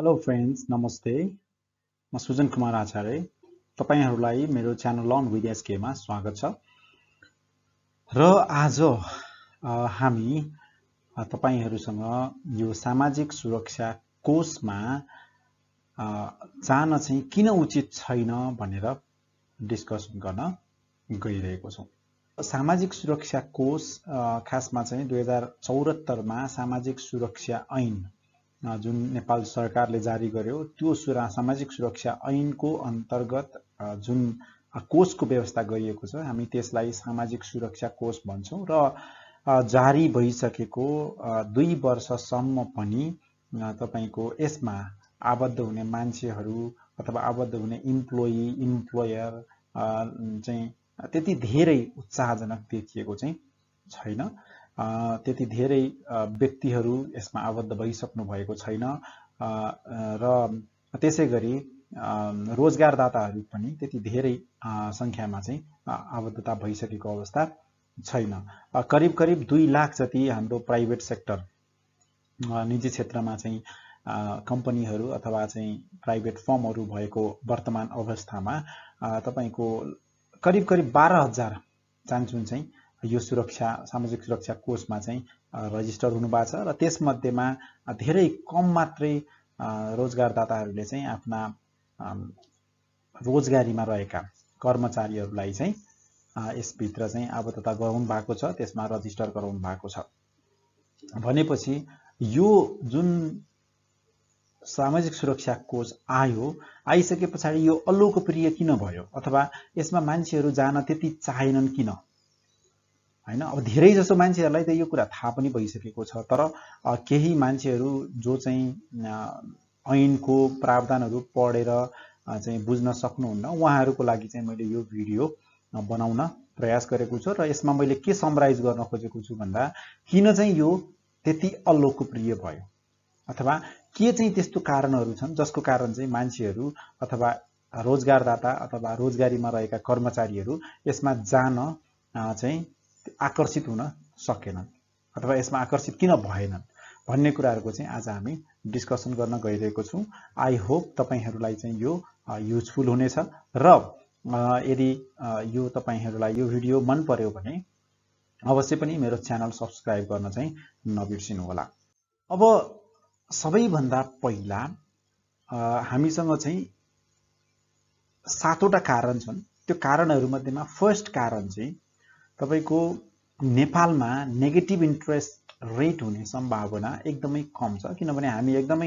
Hello friends नमस्ते म सुजन कुमार आचार्य तपाईँहरूलाई मेरो च्यानल लर्न विद एसकेमा स्वागत छ र आज हामी तपाईँहरूसँग यो सामाजिक सुरक्षा कोषमा जान चाहिँ किन उचित छैन भनेर डिस्कसन गर्न गइरहेको छौँ सामाजिक सुरक्षा कोष खासमा चाहिँ दुई हजार चौहत्तरमा सामाजिक सुरक्षा ऐन जुन नेपाल सरकारले जारी गर्यो त्यो सुरा सामाजिक सुरक्षा ऐनको अन्तर्गत जुन कोषको व्यवस्था गरिएको छ हामी त्यसलाई सामाजिक सुरक्षा कोष भन्छौँ र जारी भइसकेको दुई वर्षसम्म पनि तपाईँको यसमा आबद्ध हुने मान्छेहरू अथवा आबद्ध हुने इम्प्लोइ इम्प्लोयर चाहिँ त्यति धेरै उत्साहजनक देखिएको चाहिँ छैन त्यति धेरै व्यक्तिहरू यसमा आबद्ध भइसक्नु भएको छैन र त्यसै गरी रोजगारदाताहरू पनि त्यति धेरै सङ्ख्यामा चाहिँ आबद्धता भइसकेको अवस्था छैन करिब करिब दुई लाख जति हाम्रो प्राइभेट सेक्टर निजी क्षेत्रमा चाहिँ कम्पनीहरू अथवा चाहिँ प्राइभेट फर्महरू भएको वर्तमान अवस्थामा तपाईँको करिब करिब बाह्र हजार चान्सुन चाहिँ यो सुरक्षा सामाजिक सुरक्षा कोषमा चाहिँ रजिस्टर हुनुभएको छ र त्यसमध्येमा धेरै कम मात्रै रोजगारदाताहरूले चाहिँ आफ्ना रोजगारीमा रहेका कर्मचारीहरूलाई चाहिँ यसभित्र चाहिँ आबद्धता गराउनु भएको छ त्यसमा रजिस्टर गराउनु भएको छ भनेपछि यो जुन सामाजिक सुरक्षा कोष आयो आइसके पछाडि यो अलोकप्रिय किन भयो अथवा यसमा मान्छेहरू जान त्यति चाहेनन् किन होइन अब धेरै जसो मान्छेहरूलाई त यो कुरा थाहा पनि भइसकेको छ तर केही मान्छेहरू जो चाहिँ ऐनको प्रावधानहरू पढेर चाहिँ बुझ्न सक्नुहुन्न उहाँहरूको लागि चाहिँ मैले यो भिडियो बनाउन प्रयास गरेको छु र यसमा मैले के समराइज गर्न खोजेको छु भन्दा किन चाहिँ यो त्यति अलोकप्रिय भयो अथवा के चाहिँ त्यस्तो कारणहरू छन् जसको कारण चाहिँ मान्छेहरू अथवा रोजगारदाता अथवा रोजगारीमा रहेका कर्मचारीहरू यसमा जान चाहिँ आकर्षित हुन सकेनन् अथवा यसमा आकर्षित किन भएनन् भन्ने कुराहरूको चाहिँ आज हामी डिस्कसन गर्न गइरहेको छौँ आई होप तपाईँहरूलाई चाहिँ यो युजफुल हुनेछ र यदि यो तपाईँहरूलाई यो भिडियो मन पर्यो भने अवश्य पनि मेरो च्यानल सब्सक्राइब गर्न चाहिँ नबिर्सिनु होला अब सबैभन्दा पहिला हामीसँग चाहिँ सातवटा कारण छन् त्यो कारणहरूमध्येमा फर्स्ट कारण चाहिँ तपाईँको नेपालमा नेगेटिभ इन्ट्रेस्ट रेट हुने सम्भावना एकदमै कम छ किनभने हामी एकदमै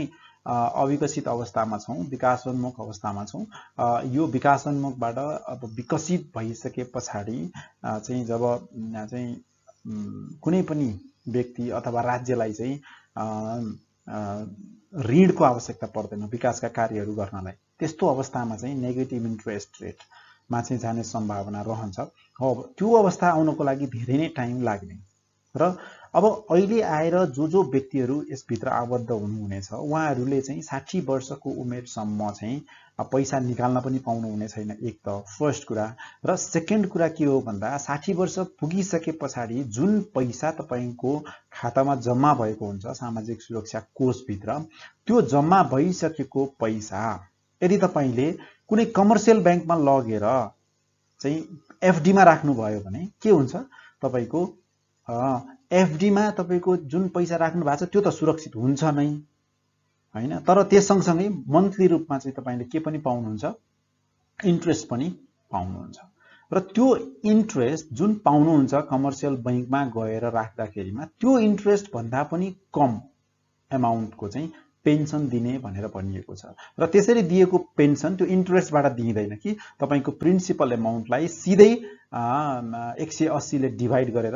अविकसित अवस्थामा छौँ विकासोन्मुख अवस्थामा छौँ यो विकासोन्मुखबाट अब विकसित भइसके पछाडि चाहिँ जब चाहिँ कुनै पनि व्यक्ति अथवा राज्यलाई चाहिँ ऋणको आवश्यकता पर्दैन विकासका कार्यहरू गर्नलाई त्यस्तो अवस्थामा चाहिँ नेगेटिभ इन्ट्रेस्ट रेट चाहिँ जाने सम्भावना रहन्छ हो त्यो अवस्था आउनको लागि धेरै नै टाइम लाग्ने र अब अहिले आएर जो जो व्यक्तिहरू यसभित्र आबद्ध हुनुहुनेछ उहाँहरूले चाहिँ साठी वर्षको उमेरसम्म चाहिँ पैसा निकाल्न पनि पाउनुहुने छैन एक त फर्स्ट कुरा र सेकेन्ड कुरा के हो भन्दा साठी वर्ष पुगिसके पछाडि जुन पैसा तपाईँको खातामा जम्मा भएको हुन्छ सामाजिक सुरक्षा कोषभित्र त्यो जम्मा भइसकेको पैसा यदि तपाईँले कुनै कमर्सियल ब्याङ्कमा लगेर चाहिँ एफडीमा राख्नुभयो भने के हुन्छ तपाईँको एफडीमा तपाईँको जुन पैसा राख्नु भएको छ त्यो त सुरक्षित हुन्छ नै होइन तर त्यस सँगसँगै मन्थली रूपमा चाहिँ तपाईँले के पनि पाउनुहुन्छ इन्ट्रेस्ट पनि पाउनुहुन्छ र त्यो इन्ट्रेस्ट जुन पाउनुहुन्छ कमर्सियल ब्याङ्कमा गएर राख्दाखेरिमा त्यो इन्ट्रेस्टभन्दा पनि कम एमाउन्टको चाहिँ पेन्सन दिने भनेर भनिएको छ र त्यसरी दिएको पेन्सन त्यो इन्ट्रेस्टबाट दिइँदैन कि तपाईँको प्रिन्सिपल एमाउन्टलाई सिधै एक सय अस्सीले डिभाइड गरेर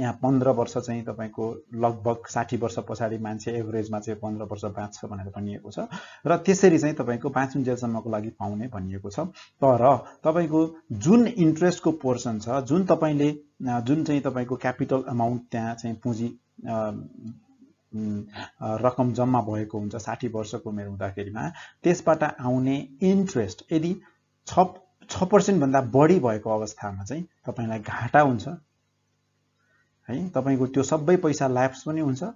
यहाँ पन्ध्र वर्ष चाहिँ तपाईँको लगभग साठी वर्ष पछाडि मान्छे एभरेजमा चाहिँ पन्ध्र वर्ष बाँच्छ भनेर भनिएको छ र त्यसरी चाहिँ तपाईँको जेलसम्मको लागि पाउने भनिएको छ तर तपाईँको जुन इन्ट्रेस्टको पोर्सन छ जुन तपाईँले जुन चाहिँ तपाईँको क्यापिटल अमाउन्ट त्यहाँ चाहिँ पुँजी रकम जम्मा भएको हुन्छ साठी वर्षको उमेर हुँदाखेरिमा त्यसबाट आउने इन्ट्रेस्ट यदि छ छ पर्सेन्टभन्दा बढी भएको अवस्थामा चाहिँ तपाईँलाई घाटा हुन्छ है तपाईँको त्यो सबै पैसा ल्याप्स पनि हुन्छ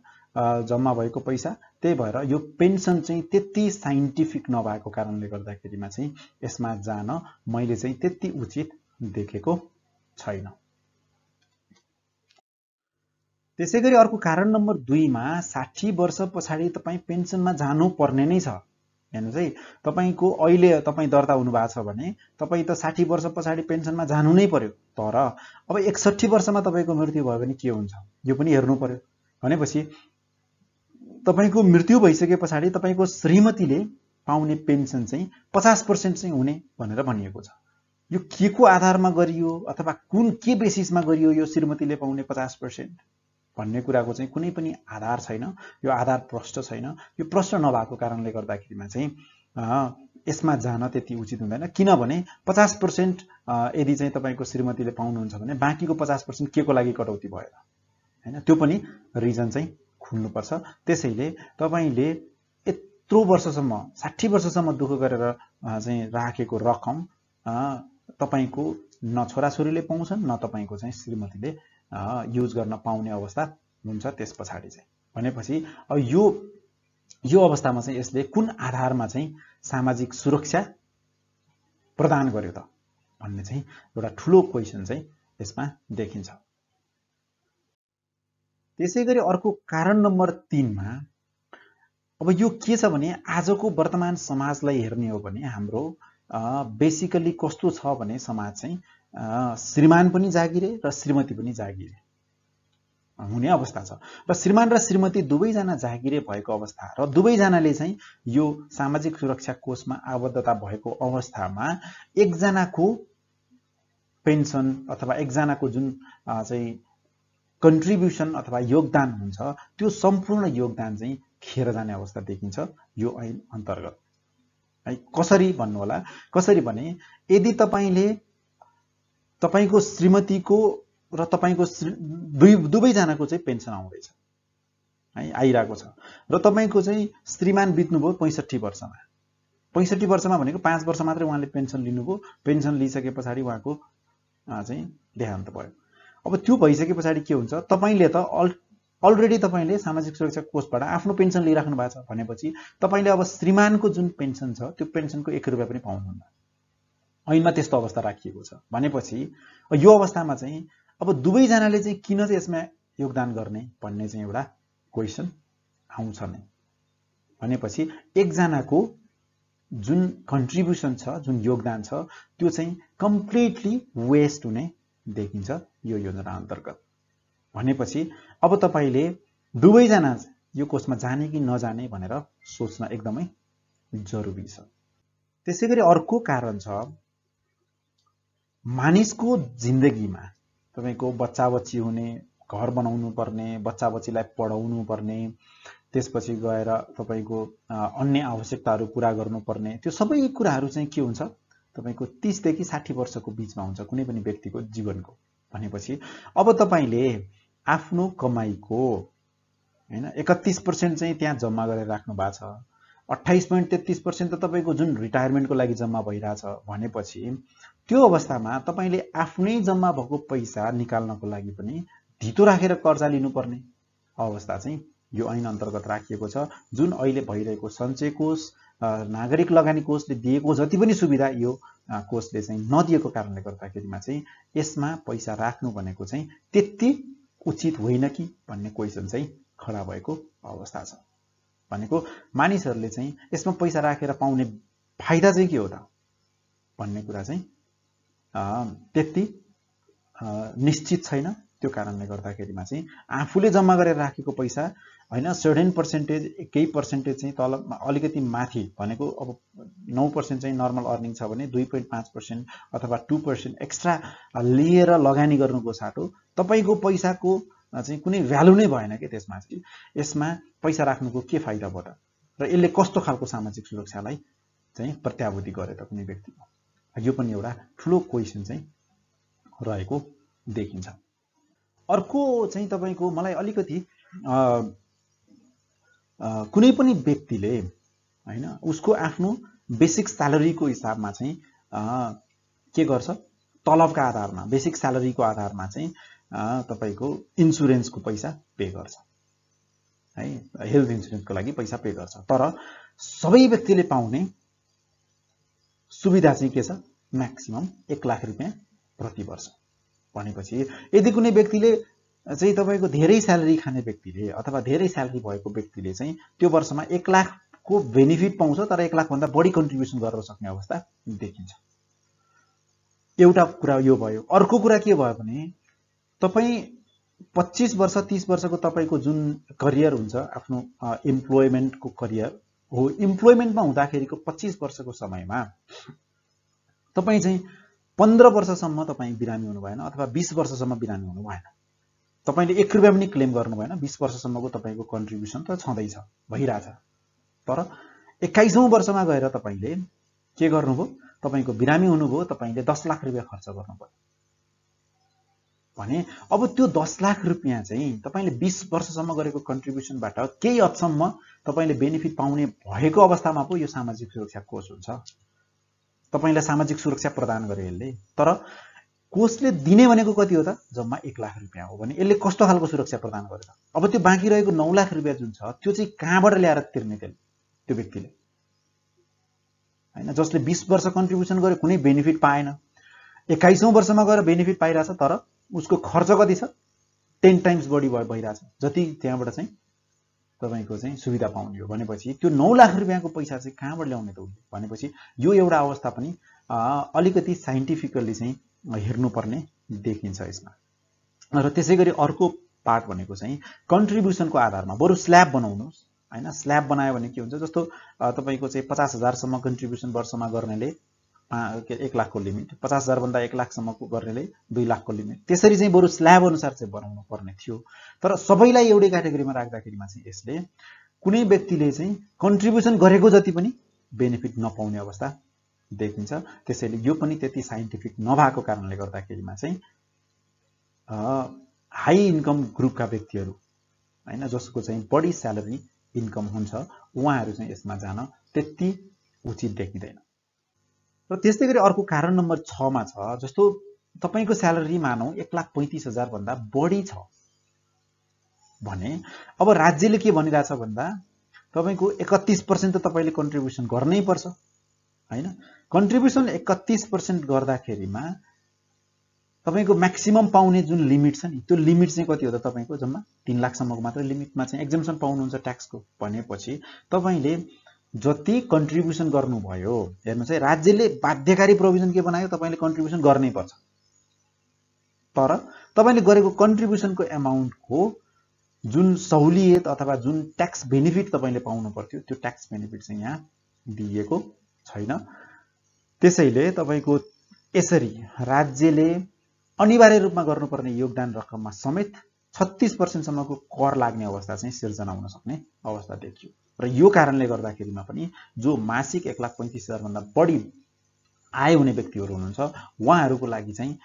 जम्मा भएको पैसा त्यही भएर यो पेन्सन चाहिँ त्यति साइन्टिफिक नभएको कारणले गर्दाखेरिमा चाहिँ यसमा जान मैले चाहिँ त्यति उचित देखेको छैन त्यसै गरी अर्को कारण नम्बर दुईमा साठी वर्ष पछाडि तपाईँ पेन्सनमा जानुपर्ने नै छ हेर्नुहोस् है तपाईँको अहिले तपाईँ दर्ता हुनुभएको छ भने तपाईँ त साठी वर्ष पछाडि पेन्सनमा जानु नै पर्यो तर अब एकसट्ठी वर्षमा तपाईँको मृत्यु भयो भने के हुन्छ यो पनि हेर्नु पर्यो भनेपछि तपाईँको मृत्यु भइसके पछाडि तपाईँको श्रीमतीले पाउने पेन्सन चाहिँ पचास पर्सेन्ट चाहिँ हुने भनेर भनिएको छ यो के को आधारमा गरियो अथवा कुन के बेसिसमा गरियो यो श्रीमतीले पाउने पचास पर्सेन्ट भन्ने कुराको चाहिँ कुनै पनि आधार छैन यो आधार प्रष्ट छैन यो प्रष्ट नभएको कारणले गर्दाखेरिमा चाहिँ यसमा जान त्यति उचित हुँदैन किनभने पचास पर्सेन्ट यदि चाहिँ तपाईँको श्रीमतीले पाउनुहुन्छ भने बाँकीको पचास पर्सेन्ट के को लागि कटौती भएर होइन त्यो पनि रिजन चाहिँ खुल्नुपर्छ त्यसैले तपाईँले यत्रो वर्षसम्म साठी वर्षसम्म दुःख गरेर चाहिँ राखेको रकम तपाईँको न छोराछोरीले पाउँछन् न तपाईँको चाहिँ श्रीमतीले युज गर्न पाउने अवस्था हुन्छ त्यस पछाडि चाहिँ भनेपछि अब यो यो अवस्थामा चाहिँ यसले कुन आधारमा चाहिँ सामाजिक सुरक्षा प्रदान गर्यो त भन्ने चाहिँ एउटा ठुलो क्वेसन चाहिँ यसमा देखिन्छ त्यसै गरी अर्को कारण नम्बर तिनमा अब यो के छ भने आजको वर्तमान समाजलाई हेर्ने हो भने हाम्रो बेसिकली कस्तो छ भने समाज चाहिँ श्रीमान पनि जागिरे र श्रीमती पनि जागिरे हुने अवस्था छ र श्रीमान र श्रीमती दुवैजना जागिरे भएको अवस्था र दुवैजनाले चाहिँ यो सामाजिक सुरक्षा कोषमा आबद्धता भएको अवस्थामा एकजनाको पेन्सन अथवा एकजनाको जुन चाहिँ कन्ट्रिब्युसन अथवा योगदान हुन्छ त्यो सम्पूर्ण योगदान चाहिँ खेर जाने अवस्था देखिन्छ यो ऐन अन्तर्गत है कसरी भन्नुहोला कसरी भने यदि तपाईँले तपाईँको श्रीमतीको र तपाईँको दुई दुवैजनाको चाहिँ पेन्सन आउँदैछ है आइरहेको छ र तपाईँको चाहिँ श्रीमान बित्नुभयो पैँसठी वर्षमा पैँसठी वर्षमा भनेको पाँच वर्ष मात्रै उहाँले पेन्सन लिनुभयो पेन्सन लिइसके पछाडि उहाँको चाहिँ देहान्त भयो अब त्यो भइसके पछाडि के हुन्छ तपाईँले त अल अलरेडी तपाईँले सामाजिक सुरक्षा कोषबाट आफ्नो पेन्सन लिइराख्नु भएको छ भनेपछि तपाईँले अब श्रीमानको जुन पेन्सन छ त्यो पेन्सनको एक रुपियाँ पनि पाउनुहुन्न ऐनमा त्यस्तो अवस्था राखिएको छ भनेपछि यो अवस्थामा चाहिँ अब दुवैजनाले चाहिँ किन चाहिँ यसमा योगदान गर्ने भन्ने चाहिँ एउटा क्वेसन आउँछ नै भनेपछि एकजनाको जुन कन्ट्रिब्युसन छ जुन योगदान छ त्यो चाहिँ कम्प्लिटली वेस्ट हुने देखिन्छ यो योजना अन्तर्गत भनेपछि अब तपाईँले दुवैजना यो कोर्समा जाने कि नजाने भनेर सोच्न एकदमै जरुरी छ त्यसै गरी अर्को कारण छ मानिसको जिन्दगीमा तपाईँको बच्चा बच्ची हुने घर बनाउनु पर्ने बच्चा बच्चीलाई पढाउनु पर्ने त्यसपछि गएर तपाईँको अन्य आवश्यकताहरू पुरा गर्नुपर्ने त्यो सबै कुराहरू चाहिँ के हुन्छ तपाईँको तिसदेखि साठी वर्षको बिचमा हुन्छ कुनै पनि व्यक्तिको जीवनको भनेपछि अब तपाईँले आफ्नो कमाइको होइन एकतिस पर्सेन्ट चाहिँ त्यहाँ जम्मा गरेर राख्नु भएको छ अट्ठाइस पोइन्ट तेत्तिस पर्सेन्ट त तपाईँको जुन रिटायरमेन्टको लागि जम्मा भइरहेछ भनेपछि त्यो अवस्थामा तपाईँले आफ्नै जम्मा भएको पैसा निकाल्नको लागि पनि धितो राखेर कर्जा लिनुपर्ने अवस्था चाहिँ यो ऐन अन्तर्गत राखिएको छ जुन अहिले भइरहेको सञ्चय कोष नागरिक लगानी कोषले दिएको जति पनि सुविधा यो कोषले चाहिँ नदिएको कारणले गर्दाखेरिमा चाहिँ यसमा पैसा राख्नु भनेको चाहिँ त्यति उचित होइन कि भन्ने क्वेसन चाहिँ खडा भएको अवस्था छ भनेको मानिसहरूले चाहिँ यसमा पैसा राखेर पाउने फाइदा चाहिँ के हो त भन्ने कुरा चाहिँ त्यति निश्चित छैन त्यो कारणले गर्दाखेरिमा चाहिँ आफूले जम्मा गरेर राखेको पैसा होइन सर्टेन पर्सेन्टेज केही पर्सेन्टेज चाहिँ तल अलिकति माथि भनेको अब नौ पर्सेन्ट चाहिँ नर्मल अर्निङ छ भने दुई पोइन्ट पाँच पर्सेन्ट अथवा टू पर्सेन्ट एक्स्ट्रा लिएर लगानी गर्नुको साटो तपाईँको पैसाको चाहिँ कुनै भ्यालु नै भएन कि त्यसमा चाहिँ यसमा पैसा राख्नुको के फाइदा र यसले कस्तो खालको सामाजिक सुरक्षालाई चाहिँ प्रत्याभूति गरे त कुनै व्यक्तिको यो पनि एउटा ठुलो क्वेसन चाहिँ रहेको देखिन्छ अर्को चाहिँ तपाईँको मलाई अलिकति कुनै पनि व्यक्तिले होइन उसको आफ्नो बेसिक स्यालेरीको हिसाबमा चाहिँ के गर्छ तलबका आधारमा बेसिक स्यालेरीको आधारमा चाहिँ तपाईँको इन्सुरेन्सको पैसा पे गर्छ है हेल्थ इन्सुरेन्सको लागि पैसा पे गर्छ तर सबै व्यक्तिले पाउने सुविधा चाहिँ के छ म्याक्सिमम् एक लाख रुपियाँ प्रति वर्ष भनेपछि यदि कुनै व्यक्तिले चाहिँ तपाईँको धेरै स्यालेरी खाने व्यक्तिले अथवा धेरै स्यालेरी भएको व्यक्तिले चाहिँ त्यो वर्षमा एक लाखको बेनिफिट पाउँछ तर एक लाखभन्दा बढी कन्ट्रिब्युसन गर्न सक्ने अवस्था देखिन्छ एउटा कुरा यो भयो अर्को कुरा के भयो भने तपाईँ पच्चिस वर्ष तिस वर्षको तपाईँको जुन करियर हुन्छ आफ्नो इम्प्लोइमेन्टको करियर हो इम्प्लोइमेन्टमा हुँदाखेरिको पच्चिस वर्षको समयमा तपाईँ चाहिँ पन्ध्र वर्षसम्म तपाईँ बिरामी हुनु भएन अथवा बिस वर्षसम्म बिरामी हुनु भएन तपाईँले एक रुपियाँ पनि क्लेम गर्नु भएन बिस वर्षसम्मको तपाईँको कन्ट्रिब्युसन त छँदैछ भइरहेछ तर एक्काइसौँ वर्षमा गएर तपाईँले के गर्नुभयो तपाईँको बिरामी हुनुभयो तपाईँले दस लाख रुपियाँ खर्च गर्नुभयो भने अब त्यो दस लाख रुपियाँ चाहिँ तपाईँले बिस वर्षसम्म गरेको कन्ट्रिब्युसनबाट केही हदसम्म तपाईँले बेनिफिट पाउने भएको अवस्थामा पो यो सामाजिक सुरक्षा कोष हुन्छ तपाईँलाई सामाजिक सुरक्षा प्रदान गरे यसले तर कोषले दिने भनेको कति हो त जम्मा एक लाख रुपियाँ हो भने यसले कस्तो खालको सुरक्षा प्रदान गरेर अब त्यो बाँकी रहेको नौ लाख रुपियाँ जुन छ त्यो चाहिँ कहाँबाट ल्याएर तिर्ने त्यसले त्यो व्यक्तिले होइन जसले बिस वर्ष कन्ट्रिब्युसन गरे कुनै बेनिफिट पाएन एक्काइसौँ वर्षमा गएर बेनिफिट पाइरहेछ तर उसको खर्च कति छ टेन टाइम्स बढी भयो भइरहेछ जति त्यहाँबाट चाहिँ तपाईँको चाहिँ सुविधा पाउने हो भनेपछि त्यो नौ लाख रुपियाँको पैसा चाहिँ कहाँबाट ल्याउने त उसले भनेपछि यो एउटा अवस्था पनि अलिकति साइन्टिफिकल्ली चाहिँ हेर्नुपर्ने देखिन्छ यसमा र त्यसै गरी अर्को पार्ट भनेको चाहिँ कन्ट्रिब्युसनको आधारमा बरु स्ल्याब बनाउनुहोस् होइन स्ल्याब बनायो भने के हुन्छ जस्तो तपाईँको चाहिँ पचास हजारसम्म कन्ट्रिब्युसन वर्षमा गर्नेले के एक लाखको लिमिट पचास हजारभन्दा एक लाखसम्मको गर्नेले दुई लाखको लिमिट त्यसरी चाहिँ बरु स्ल्याब अनुसार चाहिँ बनाउनु पर्ने थियो तर सबैलाई एउटै क्याटेगोरीमा राख्दाखेरिमा चाहिँ यसले कुनै व्यक्तिले चाहिँ कन्ट्रिब्युसन गरेको जति पनि बेनिफिट नपाउने अवस्था देखिन्छ त्यसैले यो पनि त्यति साइन्टिफिक नभएको कारणले गर्दाखेरिमा चाहिँ हाई इन्कम ग्रुपका व्यक्तिहरू होइन जसको चाहिँ बढी स्यालेरी इन्कम हुन्छ उहाँहरू चाहिँ यसमा जान त्यति उचित देखिँदैन र त्यस्तै गरी अर्को कारण नम्बर छमा छ जस्तो तपाईँको स्यालेरी मानौँ एक लाख पैँतिस हजारभन्दा बढी छ भने अब राज्यले के भनिरहेछ भन्दा तपाईँको एकतिस पर्सेन्ट त तपाईँले कन्ट्रिब्युसन गर्नै पर्छ होइन कन्ट्रिब्युसन एकतिस पर्सेन्ट गर्दाखेरिमा तपाईँको म्याक्सिमम् पाउने जुन लिमिट छ नि त्यो लिमिट चाहिँ कति हो त तपाईँको जम्मा तिन लाखसम्मको मात्रै लिमिटमा चाहिँ एक्जाम्सन पाउनुहुन्छ ट्याक्सको भनेपछि तपाईँले जति कन्ट्रिब्युसन गर्नुभयो हेर्नुहोस् है राज्यले बाध्यकारी प्रोभिजन के बनायो तपाईँले कन्ट्रिब्युसन गर्नै पर्छ तर तपाईँले गरेको कन्ट्रिब्युसनको एमाउन्टको जुन सहुलियत अथवा जुन ट्याक्स बेनिफिट तपाईँले पाउनु पर्थ्यो त्यो ट्याक्स बेनिफिट चाहिँ यहाँ दिइएको छैन त्यसैले तपाईँको यसरी राज्यले अनिवार्य रूपमा गर्नुपर्ने योगदान रकममा समेत छत्तिस पर्सेन्टसम्मको कर लाग्ने अवस्था चाहिँ सिर्जना हुन सक्ने अवस्था देखियो र यो कारणले गर्दाखेरिमा पनि जो मासिक एक लाख पैँतिस हजारभन्दा बढी आय हुने व्यक्तिहरू हुनुहुन्छ उहाँहरूको लागि चाहिँ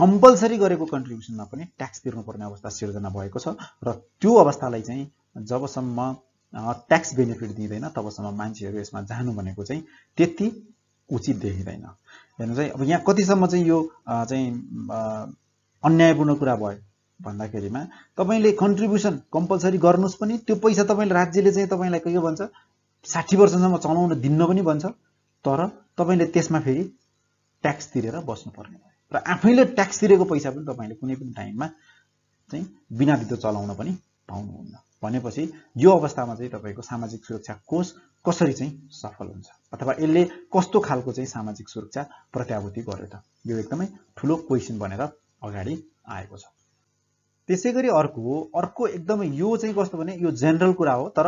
कम्पलसरी गरेको कन्ट्रिब्युसनमा पनि ट्याक्स तिर्नुपर्ने अवस्था सिर्जना भएको छ र त्यो अवस्थालाई चाहिँ जबसम्म ट्याक्स बेनिफिट दिँदैन तबसम्म मान्छेहरू यसमा जानु भनेको चाहिँ त्यति उचित देखिँदैन हेर्नु चाहिँ अब यहाँ कतिसम्म चाहिँ यो चाहिँ अन्यायपूर्ण कुरा भयो भन्दाखेरिमा तपाईँले कन्ट्रिब्युसन कम्पलसरी गर्नुहोस् पनि त्यो पैसा तपाईँले राज्यले चाहिँ तपाईँलाई के भन्छ साठी वर्षसम्म चलाउन दिन्न पनि भन्छ तर तपाईँले त्यसमा फेरि ट्याक्स तिरेर बस्नुपर्ने भयो र आफैले ट्याक्स तिरेको पैसा पनि तपाईँले कुनै पनि टाइममा चाहिँ बिना दिदो चलाउन पनि पाउनुहुन्न भनेपछि यो अवस्थामा चाहिँ तपाईँको सामाजिक सुरक्षा कोष कसरी चाहिँ सफल हुन्छ अथवा यसले कस्तो खालको चाहिँ सामाजिक सुरक्षा प्रत्याभूति गर्यो त यो एकदमै ठुलो क्वेसन बनेर अगाडि आएको छ त्यसै गरी अर्को अर्को एकदमै यो चाहिँ कस्तो भने यो जेनरल कुरा हो तर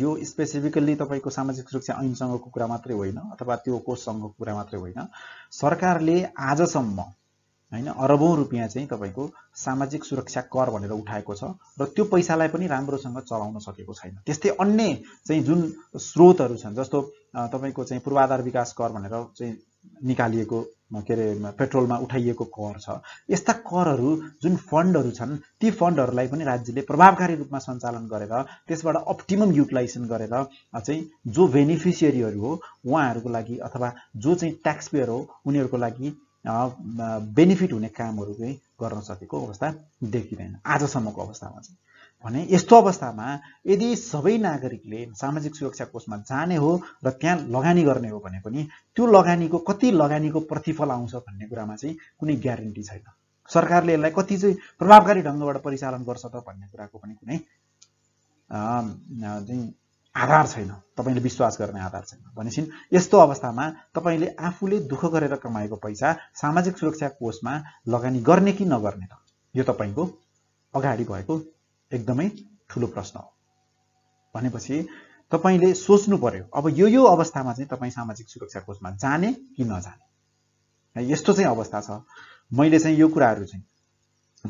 यो स्पेसिफिकल्ली तपाईँको सामाजिक सुरक्षा ऐनसँगको कुरा मात्रै होइन अथवा त्यो कोषसँगको कुरा मात्रै होइन सरकारले आजसम्म होइन अरबौँ रुपियाँ चाहिँ तपाईँको सामाजिक सुरक्षा कर भनेर उठाएको छ र त्यो पैसालाई पनि राम्रोसँग चलाउन सकेको छैन त्यस्तै अन्य चाहिँ जुन स्रोतहरू छन् जस्तो तपाईँको चाहिँ पूर्वाधार विकास कर भनेर चाहिँ निकालिएको के अरे पेट्रोलमा उठाइएको कर छ यस्ता करहरू जुन फन्डहरू छन् ती फन्डहरूलाई पनि राज्यले प्रभावकारी रूपमा सञ्चालन गरेर त्यसबाट अप्टिमम युटिलाइजेसन गरेर चाहिँ जो बेनिफिसियरीहरू हो उहाँहरूको लागि अथवा जो चाहिँ ट्याक्स पेयर हो उनीहरूको लागि बेनिफिट हुने कामहरू चाहिँ गर्न सकेको अवस्था देखिँदैन आजसम्मको अवस्थामा चाहिँ भने यस्तो अवस्थामा यदि सबै नागरिकले सामाजिक सुरक्षा कोषमा जाने हो र त्यहाँ लगानी गर्ने हो भने पनि त्यो लगानीको कति लगानीको प्रतिफल आउँछ भन्ने कुरामा चाहिँ कुनै ग्यारेन्टी छैन सरकारले यसलाई कति चाहिँ प्रभावकारी ढङ्गबाट परिचालन गर्छ त भन्ने कुराको पनि कुनै आधार छैन तपाईँले विश्वास गर्ने आधार छैन भनेपछि यस्तो अवस्थामा तपाईँले आफूले दुःख गरेर कमाएको पैसा सामाजिक सुरक्षा कोषमा लगानी गर्ने कि नगर्ने त यो तपाईँको अगाडि भएको एकदमै ठुलो प्रश्न हो भनेपछि तपाईँले सोच्नु पर्यो अब यो यो अवस्थामा चाहिँ तपाईँ सामाजिक सुरक्षा कोषमा जाने कि नजाने यस्तो चाहिँ अवस्था छ मैले चाहिँ यो कुराहरू चाहिँ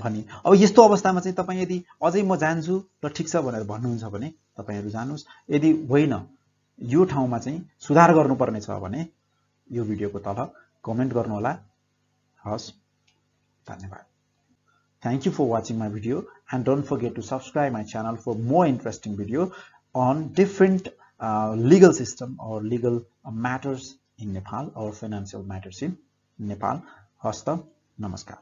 भने अब यस्तो अवस्थामा चाहिँ तपाईँ यदि अझै म जान्छु र ठिक छ भनेर भन्नुहुन्छ भने तपाईँहरू जानुहोस् यदि होइन यो ठाउँमा चाहिँ सुधार गर्नुपर्ने छ भने यो भिडियोको तल कमेन्ट गर्नुहोला हस् धन्यवाद Thank you for watching my video and don't forget to subscribe my channel for more interesting video on different uh, legal system or legal uh, matters in Nepal or financial matters in Nepal. Hasta Namaskar.